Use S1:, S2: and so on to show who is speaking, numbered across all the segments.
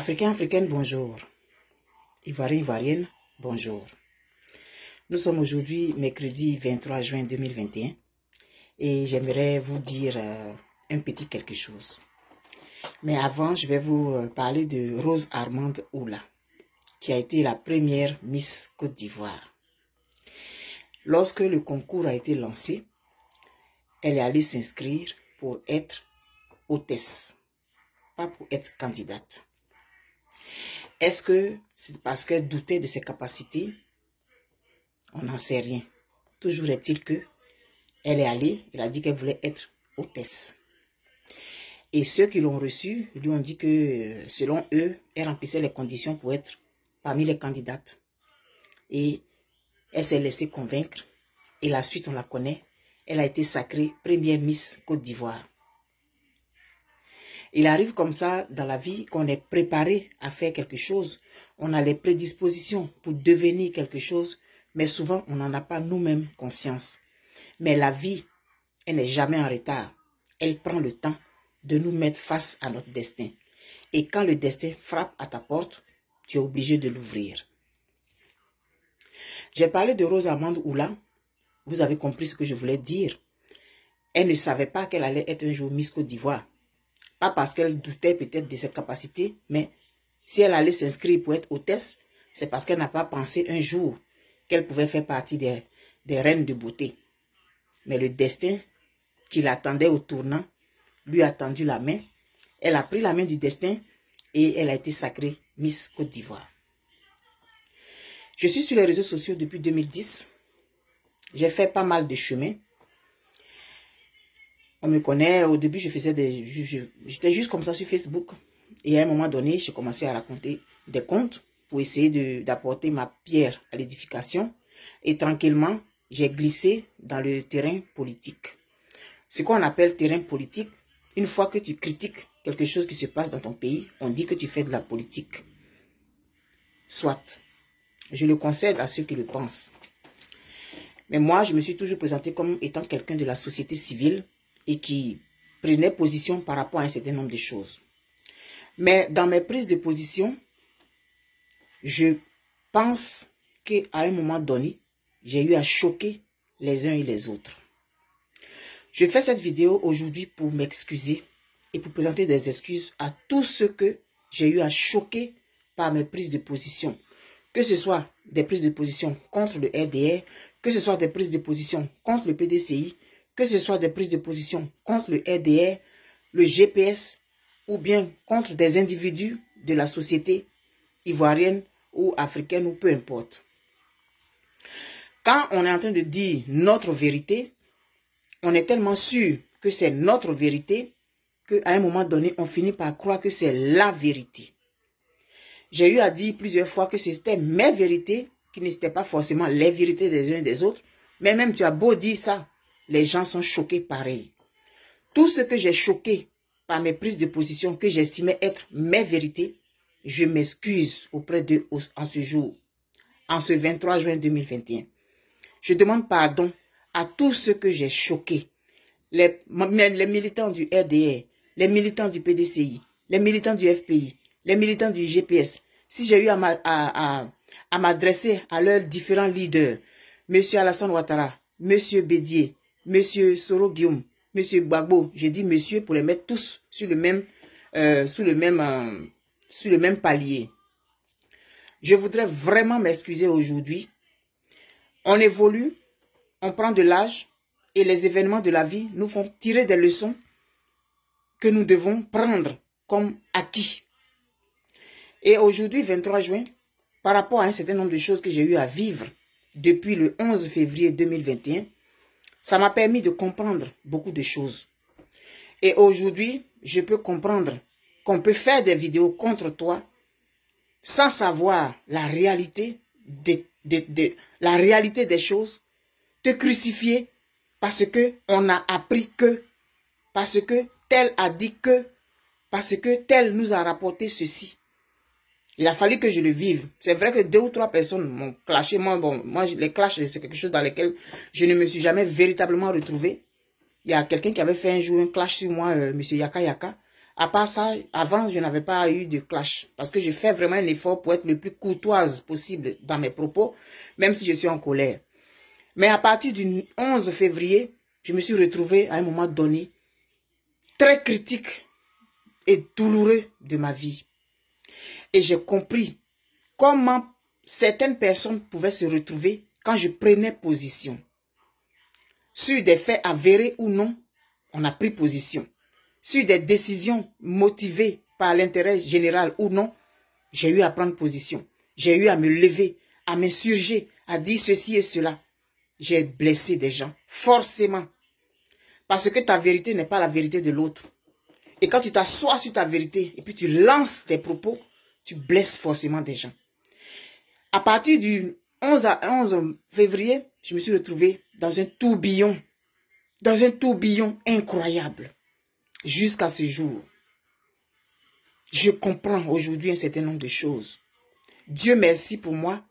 S1: Africains, africaines, bonjour. Ivoiriens, ivoiriennes, bonjour. Nous sommes aujourd'hui mercredi 23 juin 2021 et j'aimerais vous dire euh, un petit quelque chose. Mais avant, je vais vous euh, parler de Rose Armande Oula, qui a été la première Miss Côte d'Ivoire. Lorsque le concours a été lancé, elle est allée s'inscrire pour être hôtesse, pas pour être candidate. Est-ce que c'est parce qu'elle doutait de ses capacités On n'en sait rien. Toujours est-il que elle est allée, elle a dit qu'elle voulait être hôtesse. Et ceux qui l'ont reçue lui ont dit que, selon eux, elle remplissait les conditions pour être parmi les candidates. Et elle s'est laissée convaincre. Et la suite, on la connaît. Elle a été sacrée première Miss Côte d'Ivoire. Il arrive comme ça dans la vie qu'on est préparé à faire quelque chose. On a les prédispositions pour devenir quelque chose, mais souvent on n'en a pas nous-mêmes conscience. Mais la vie, elle n'est jamais en retard. Elle prend le temps de nous mettre face à notre destin. Et quand le destin frappe à ta porte, tu es obligé de l'ouvrir. J'ai parlé de Amande Oula. Vous avez compris ce que je voulais dire. Elle ne savait pas qu'elle allait être un jour Miss Côte d'Ivoire. Pas parce qu'elle doutait peut-être de cette capacité, mais si elle allait s'inscrire pour être hôtesse, c'est parce qu'elle n'a pas pensé un jour qu'elle pouvait faire partie des, des reines de beauté. Mais le destin qui l'attendait au tournant lui a tendu la main. Elle a pris la main du destin et elle a été sacrée Miss Côte d'Ivoire. Je suis sur les réseaux sociaux depuis 2010. J'ai fait pas mal de chemins. On me connaît, au début, je faisais des... J'étais juste comme ça sur Facebook. Et à un moment donné, j'ai commencé à raconter des contes pour essayer d'apporter ma pierre à l'édification. Et tranquillement, j'ai glissé dans le terrain politique. Ce qu'on appelle terrain politique, une fois que tu critiques quelque chose qui se passe dans ton pays, on dit que tu fais de la politique. Soit. Je le concède à ceux qui le pensent. Mais moi, je me suis toujours présenté comme étant quelqu'un de la société civile et qui prenait position par rapport à un certain nombre de choses. Mais dans mes prises de position, je pense qu'à un moment donné, j'ai eu à choquer les uns et les autres. Je fais cette vidéo aujourd'hui pour m'excuser et pour présenter des excuses à tous ceux que j'ai eu à choquer par mes prises de position. Que ce soit des prises de position contre le RDR, que ce soit des prises de position contre le PDCI, que ce soit des prises de position contre le RDR, le GPS ou bien contre des individus de la société ivoirienne ou africaine ou peu importe. Quand on est en train de dire notre vérité, on est tellement sûr que c'est notre vérité qu'à un moment donné, on finit par croire que c'est la vérité. J'ai eu à dire plusieurs fois que c'était mes vérités qui n'étaient pas forcément les vérités des uns et des autres, mais même tu as beau dire ça, les gens sont choqués pareil. Tout ce que j'ai choqué par mes prises de position que j'estimais être mes vérités, je m'excuse auprès d'eux en ce jour, en ce 23 juin 2021. Je demande pardon à tous ceux que j'ai choqué, les, militants du RDR, les militants du PDCI, les militants du FPI, les militants du GPS. Si j'ai eu à m'adresser à, à leurs différents leaders, M. Alassane Ouattara, M. Bédier, Monsieur Soro Guillaume, Monsieur Gbagbo, j'ai dit monsieur pour les mettre tous sur le même, euh, le même, euh, sur le même palier. Je voudrais vraiment m'excuser aujourd'hui. On évolue, on prend de l'âge et les événements de la vie nous font tirer des leçons que nous devons prendre comme acquis. Et aujourd'hui, 23 juin, par rapport à un certain nombre de choses que j'ai eu à vivre depuis le 11 février 2021, ça m'a permis de comprendre beaucoup de choses. Et aujourd'hui, je peux comprendre qu'on peut faire des vidéos contre toi sans savoir la réalité, la réalité des choses, te crucifier parce que a appris que, parce que tel a dit que, parce que tel nous a rapporté ceci. Il a fallu que je le vive. C'est vrai que deux ou trois personnes m'ont clashé. Moi, bon, moi, les clashs, c'est quelque chose dans lequel je ne me suis jamais véritablement retrouvé. Il y a quelqu'un qui avait fait un jour un clash sur moi, M. Euh, Monsieur Yaka Yaka. À part ça, avant, je n'avais pas eu de clash. Parce que je fais vraiment un effort pour être le plus courtoise possible dans mes propos, même si je suis en colère. Mais à partir du 11 février, je me suis retrouvé à un moment donné très critique et douloureux de ma vie. Et j'ai compris comment certaines personnes pouvaient se retrouver quand je prenais position. Sur des faits avérés ou non, on a pris position. Sur des décisions motivées par l'intérêt général ou non, j'ai eu à prendre position. J'ai eu à me lever, à m'insurger, à dire ceci et cela. J'ai blessé des gens, forcément. Parce que ta vérité n'est pas la vérité de l'autre. Et quand tu t'assois sur ta vérité et puis tu lances tes propos, tu blesses forcément des gens. À partir du 11, à 11 février, je me suis retrouvé dans un tourbillon, dans un tourbillon incroyable, jusqu'à ce jour. Je comprends aujourd'hui un certain nombre de choses. Dieu merci pour moi.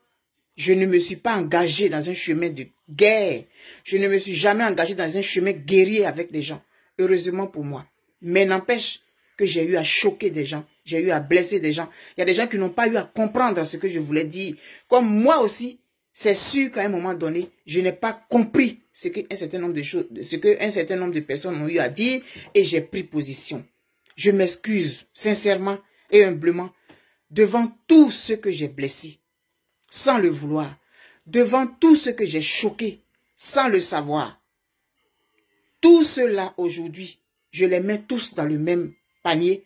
S1: Je ne me suis pas engagé dans un chemin de guerre. Je ne me suis jamais engagé dans un chemin guerrier avec des gens. Heureusement pour moi. Mais n'empêche que j'ai eu à choquer des gens j'ai eu à blesser des gens. Il y a des gens qui n'ont pas eu à comprendre ce que je voulais dire. Comme moi aussi, c'est sûr qu'à un moment donné, je n'ai pas compris ce qu'un certain nombre de choses, ce certain nombre de personnes ont eu à dire et j'ai pris position. Je m'excuse sincèrement et humblement devant tout ce que j'ai blessé, sans le vouloir, devant tout ce que j'ai choqué, sans le savoir. Tout cela aujourd'hui, je les mets tous dans le même panier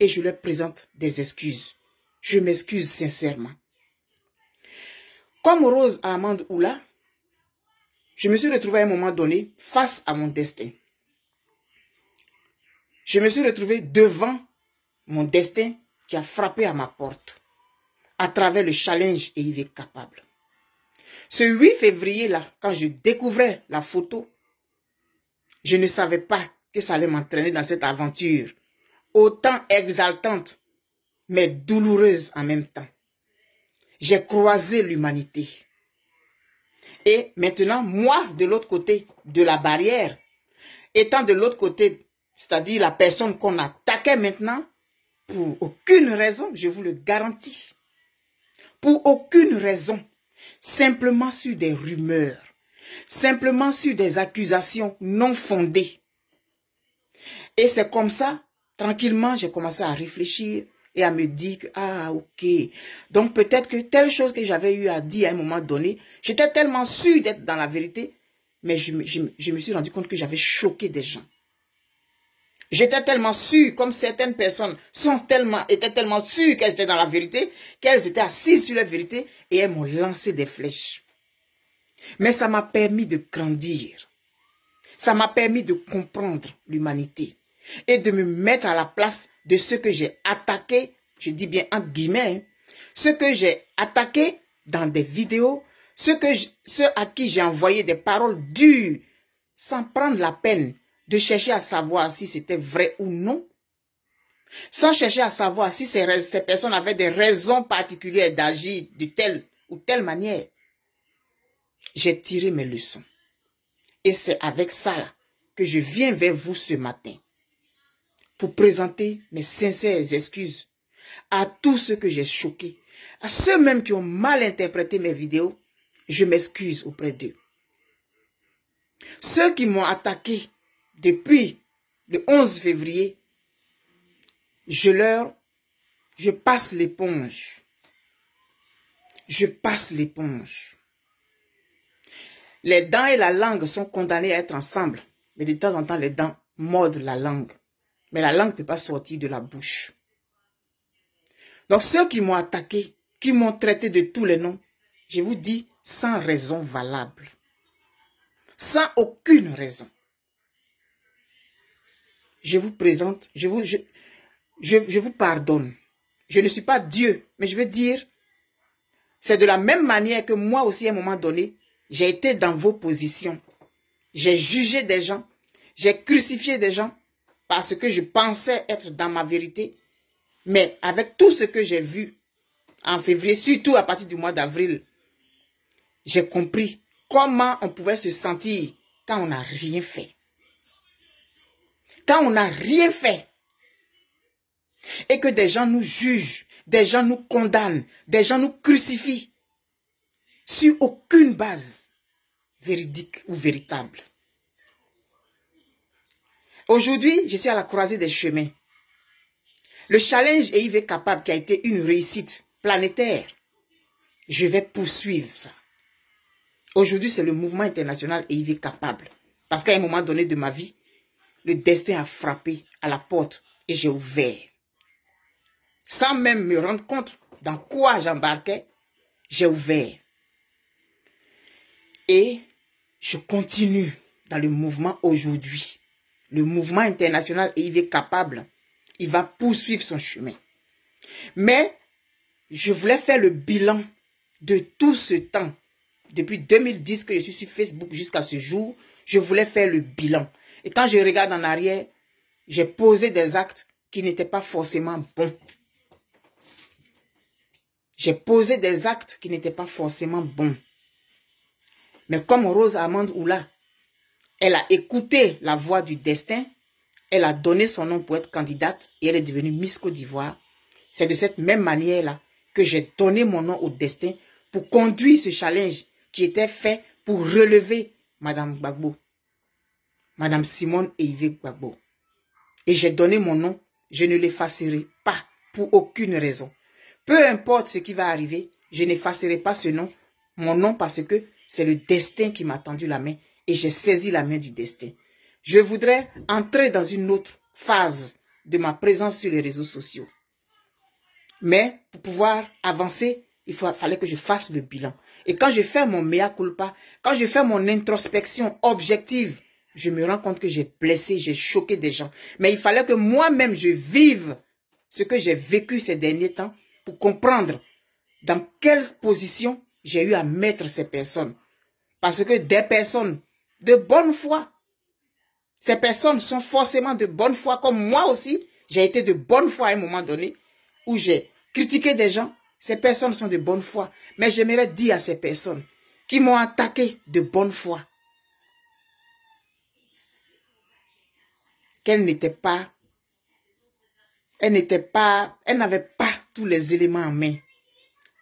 S1: et je leur présente des excuses. Je m'excuse sincèrement. Comme Rose Amande Oula, je me suis retrouvée à un moment donné face à mon destin. Je me suis retrouvée devant mon destin qui a frappé à ma porte à travers le challenge et il est capable. Ce 8 février-là, quand je découvrais la photo, je ne savais pas que ça allait m'entraîner dans cette aventure autant exaltante, mais douloureuse en même temps. J'ai croisé l'humanité. Et maintenant, moi, de l'autre côté de la barrière, étant de l'autre côté, c'est-à-dire la personne qu'on attaquait maintenant, pour aucune raison, je vous le garantis, pour aucune raison, simplement sur des rumeurs, simplement sur des accusations non fondées. Et c'est comme ça tranquillement, j'ai commencé à réfléchir et à me dire que, ah, ok. Donc, peut-être que telle chose que j'avais eu à dire à un moment donné, j'étais tellement sûre d'être dans la vérité, mais je, me suis rendu compte que j'avais choqué des gens. J'étais tellement sûre, comme certaines personnes sont tellement, étaient tellement sûres qu'elles étaient dans la vérité, qu'elles étaient assises sur la vérité et elles m'ont lancé des flèches. Mais ça m'a permis de grandir. Ça m'a permis de comprendre l'humanité et de me mettre à la place de ceux que j'ai attaqué, je dis bien entre guillemets, hein, ceux que j'ai attaqué dans des vidéos, ceux à qui j'ai envoyé des paroles dures, sans prendre la peine de chercher à savoir si c'était vrai ou non, sans chercher à savoir si ces, personnes avaient des raisons particulières d'agir de telle ou telle manière. J'ai tiré mes leçons. Et c'est avec ça que je viens vers vous ce matin pour présenter mes sincères excuses à tous ceux que j'ai choqués, à ceux même qui ont mal interprété mes vidéos. Je m'excuse auprès d'eux. Ceux qui m'ont attaqué depuis le 11 février, je leur, je passe l'éponge. Je passe l'éponge. Les dents et la langue sont condamnées à être ensemble, mais de temps en temps, les dents mordent la langue. Mais la langue ne peut pas sortir de la bouche. Donc ceux qui m'ont attaqué, qui m'ont traité de tous les noms, je vous dis sans raison valable. Sans aucune raison. Je vous présente, je vous, je, je, vous pardonne. Je ne suis pas Dieu, mais je veux dire, c'est de la même manière que moi aussi à un moment donné, j'ai été dans vos positions. J'ai jugé des gens, j'ai crucifié des gens, parce que je pensais être dans ma vérité. Mais avec tout ce que j'ai vu en février, surtout à partir du mois d'avril, j'ai compris comment on pouvait se sentir quand on n'a rien fait. Quand on n'a rien fait. Et que des gens nous jugent, des gens nous condamnent, des gens nous crucifient sur aucune base véridique ou véritable. Aujourd'hui, je suis à la croisée des chemins. Le challenge EIV capable qui a été une réussite planétaire, je vais poursuivre ça. Aujourd'hui, c'est le mouvement international EIV capable. Parce qu'à un moment donné de ma vie, le destin a frappé à la porte et j'ai ouvert. Sans même me rendre compte dans quoi j'embarquais, j'ai ouvert. Et je continue dans le mouvement aujourd'hui le mouvement international et il est capable. Il va poursuivre son chemin. Mais je voulais faire le bilan de tout ce temps. Depuis 2010 que je suis sur Facebook jusqu'à ce jour, je voulais faire le bilan. Et quand je regarde en arrière, j'ai posé des actes qui n'étaient pas forcément bons. J'ai posé des actes qui n'étaient pas forcément bons. Mais comme Rose Amande Oula, elle a écouté la voix du destin. Elle a donné son nom pour être candidate et elle est devenue Miss Côte d'Ivoire. C'est de cette même manière-là que j'ai donné mon nom au destin pour conduire ce challenge qui était fait pour relever Madame Gbagbo, Madame Simone Yves Gbagbo. Et j'ai donné mon nom, je ne l'effacerai pas pour aucune raison. Peu importe ce qui va arriver, je n'effacerai pas ce nom, mon nom parce que c'est le destin qui m'a tendu la main et j'ai saisi la main du destin. Je voudrais entrer dans une autre phase de ma présence sur les réseaux sociaux. Mais pour pouvoir avancer, il fallait que je fasse le bilan. Et quand je fais mon mea culpa, quand je fais mon introspection objective, je me rends compte que j'ai blessé, j'ai choqué des gens. Mais il fallait que moi-même, je vive ce que j'ai vécu ces derniers temps pour comprendre dans quelle position j'ai eu à mettre ces personnes. Parce que des personnes de bonne foi. Ces personnes sont forcément de bonne foi, comme moi aussi, j'ai été de bonne foi à un moment donné, où j'ai critiqué des gens. Ces personnes sont de bonne foi. Mais j'aimerais dire à ces personnes qui m'ont attaqué de bonne foi qu'elles n'étaient pas, elles n'étaient pas, elles n'avaient pas tous les éléments en main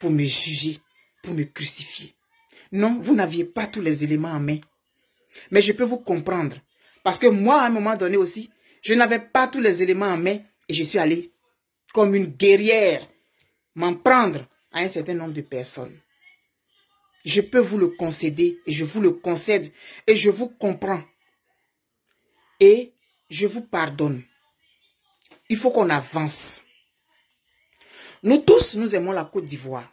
S1: pour me juger, pour me crucifier. Non, vous n'aviez pas tous les éléments en main mais je peux vous comprendre. Parce que moi, à un moment donné aussi, je n'avais pas tous les éléments en main et je suis allé, comme une guerrière, m'en prendre à un certain nombre de personnes. Je peux vous le concéder et je vous le concède et je vous comprends. Et je vous pardonne. Il faut qu'on avance. Nous tous, nous aimons la Côte d'Ivoire.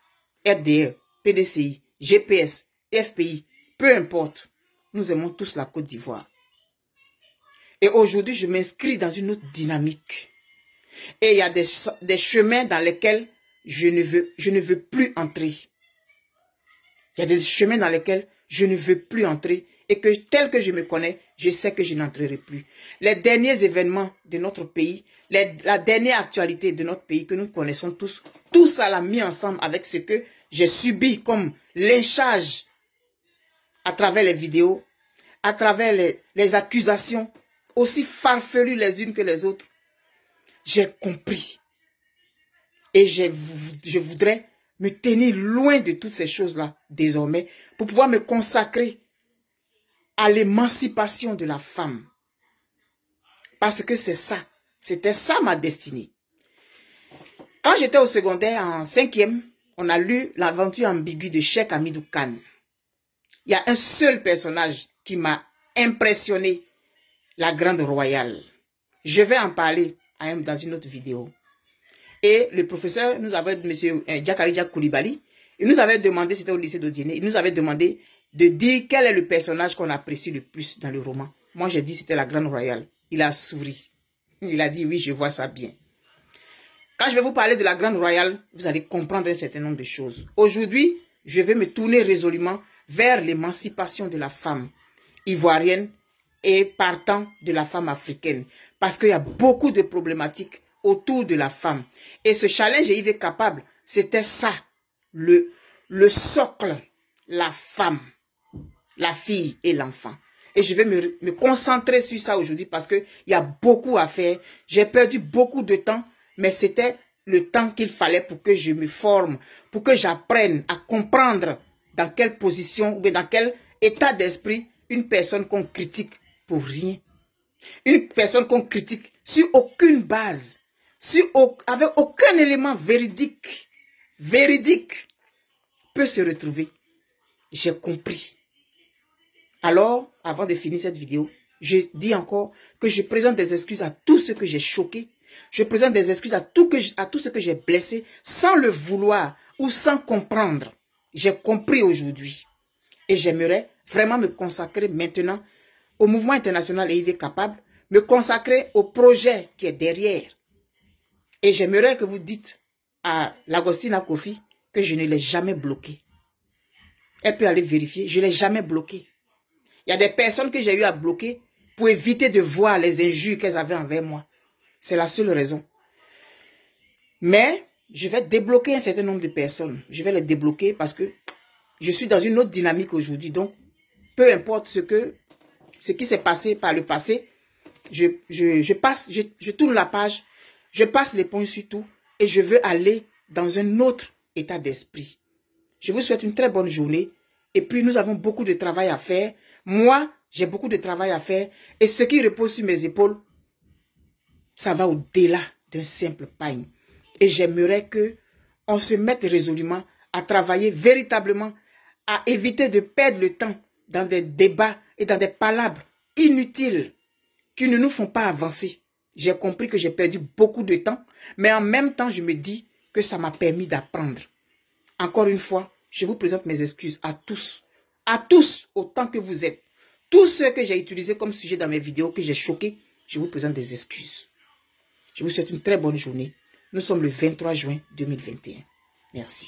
S1: RDE, PDCI, GPS, FPI, peu importe. Nous aimons tous la Côte d'Ivoire. Et aujourd'hui, je m'inscris dans une autre dynamique. Et il y a des, chemins dans lesquels je ne, veux, je ne veux plus entrer. Il y a des chemins dans lesquels je ne veux plus entrer et que tel que je me connais, je sais que je n'entrerai plus. Les derniers événements de notre pays, la dernière actualité de notre pays que nous connaissons tous, tout ça l'a mis ensemble avec ce que j'ai subi comme lynchage à travers les vidéos, à travers les, accusations, aussi farfelues les unes que les autres. J'ai compris. Et je, je voudrais me tenir loin de toutes ces choses-là désormais pour pouvoir me consacrer à l'émancipation de la femme. Parce que c'est ça. C'était ça ma destinée. Quand j'étais au secondaire, en cinquième, on a lu l'aventure ambiguë de Cheikh Amidou Khan il y a un seul personnage qui m'a impressionné, la Grande Royale. Je vais en parler dans une autre vidéo. Et le professeur nous avait, M. Euh, Jacaridia Koulibaly, il nous avait demandé, c'était au lycée d'Odiené, il nous avait demandé de dire quel est le personnage qu'on apprécie le plus dans le roman. Moi, j'ai dit c'était la Grande Royale. Il a souri. Il a dit oui, je vois ça bien. Quand je vais vous parler de la Grande Royale, vous allez comprendre un certain nombre de choses. Aujourd'hui, je vais me tourner résolument vers l'émancipation de la femme ivoirienne et partant de la femme africaine. Parce qu'il y a beaucoup de problématiques autour de la femme. Et ce challenge est capable, c'était ça, le, le socle, la femme, la fille et l'enfant. Et je vais me, me concentrer sur ça aujourd'hui parce qu'il y a beaucoup à faire. J'ai perdu beaucoup de temps, mais c'était le temps qu'il fallait pour que je me forme, pour que j'apprenne à comprendre dans quelle position ou dans quel état d'esprit une personne qu'on critique pour rien. Une personne qu'on critique sur aucune base, sur, avec aucun élément véridique, véridique, peut se retrouver. J'ai compris. Alors, avant de finir cette vidéo, je dis encore que je présente des excuses à tout ce que j'ai choqué, Je présente des excuses à, tout que à tout ce que j'ai blessé sans le vouloir ou sans comprendre. J'ai compris aujourd'hui. Et j'aimerais vraiment me consacrer maintenant au mouvement international et est Capable, me consacrer au projet qui est derrière. Et j'aimerais que vous dites à Lagostina Kofi que je ne l'ai jamais bloqué. Elle peut aller vérifier, je ne l'ai jamais bloqué. Il y a des personnes que j'ai eu à bloquer pour éviter de voir les injures qu'elles avaient envers moi. C'est la seule raison. Mais je vais débloquer un certain nombre de personnes. Je vais les débloquer parce que je suis dans une autre dynamique aujourd'hui. Donc, peu importe ce que ce qui s'est passé par le passé, je, passe, je, je, tourne la page, je passe les points sur tout et je veux aller dans un autre état d'esprit. Je vous souhaite une très bonne journée et puis nous avons beaucoup de travail à faire. Moi, j'ai beaucoup de travail à faire et ce qui repose sur mes épaules, ça va au-delà d'un simple pain. Et j'aimerais que on se mette résolument à travailler véritablement à éviter de perdre le temps dans des débats et dans des palabres inutiles qui ne nous font pas avancer. J'ai compris que j'ai perdu beaucoup de temps, mais en même temps, je me dis que ça m'a permis d'apprendre. Encore une fois, je vous présente mes excuses à tous, à tous, autant que vous êtes. Tous ceux que j'ai utilisés comme sujet dans mes vidéos, que j'ai choqués, je vous présente des excuses. Je vous souhaite une très bonne journée. Nous sommes le 23 juin 2021. Merci.